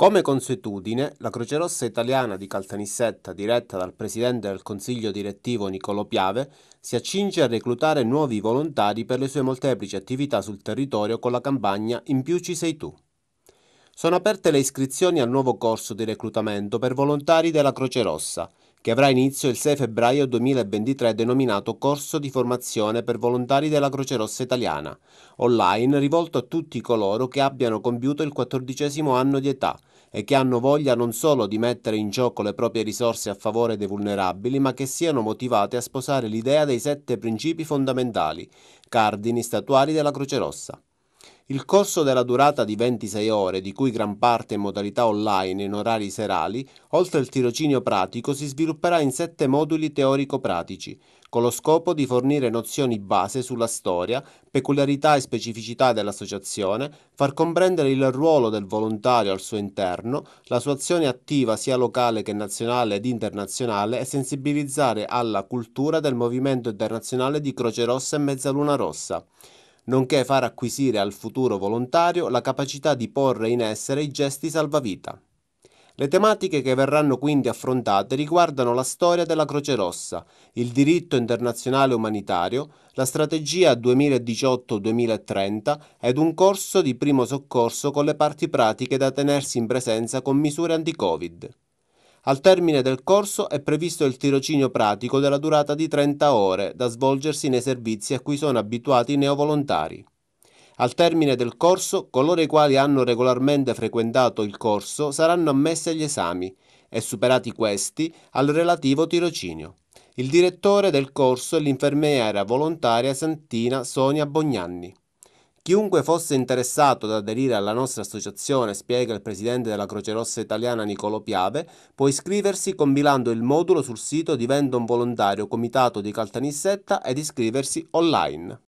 Come consuetudine, la Croce Rossa Italiana di Caltanissetta, diretta dal presidente del consiglio direttivo Niccolò Piave, si accinge a reclutare nuovi volontari per le sue molteplici attività sul territorio con la campagna In più ci sei tu. Sono aperte le iscrizioni al nuovo corso di reclutamento per volontari della Croce Rossa, che avrà inizio il 6 febbraio 2023 denominato Corso di formazione per volontari della Croce Rossa Italiana, online rivolto a tutti coloro che abbiano compiuto il quattordicesimo anno di età e che hanno voglia non solo di mettere in gioco le proprie risorse a favore dei vulnerabili, ma che siano motivate a sposare l'idea dei sette principi fondamentali, cardini statuari della Croce Rossa. Il corso della durata di 26 ore, di cui gran parte in modalità online e in orari serali, oltre al tirocinio pratico, si svilupperà in sette moduli teorico-pratici, con lo scopo di fornire nozioni base sulla storia, peculiarità e specificità dell'associazione, far comprendere il ruolo del volontario al suo interno, la sua azione attiva sia locale che nazionale ed internazionale e sensibilizzare alla cultura del movimento internazionale di Croce Rossa e Mezzaluna Rossa nonché far acquisire al futuro volontario la capacità di porre in essere i gesti salvavita. Le tematiche che verranno quindi affrontate riguardano la storia della Croce Rossa, il diritto internazionale umanitario, la strategia 2018-2030 ed un corso di primo soccorso con le parti pratiche da tenersi in presenza con misure anti-Covid. Al termine del corso è previsto il tirocinio pratico della durata di 30 ore da svolgersi nei servizi a cui sono abituati i neovolontari. Al termine del corso, coloro i quali hanno regolarmente frequentato il corso saranno ammessi agli esami e superati questi al relativo tirocinio. Il direttore del corso è l'infermiera volontaria Santina Sonia Bognanni. Chiunque fosse interessato ad aderire alla nostra associazione, spiega il presidente della Croce Rossa Italiana Nicolo Piave, può iscriversi compilando il modulo sul sito Diventa un volontario Comitato di Caltanissetta ed iscriversi online.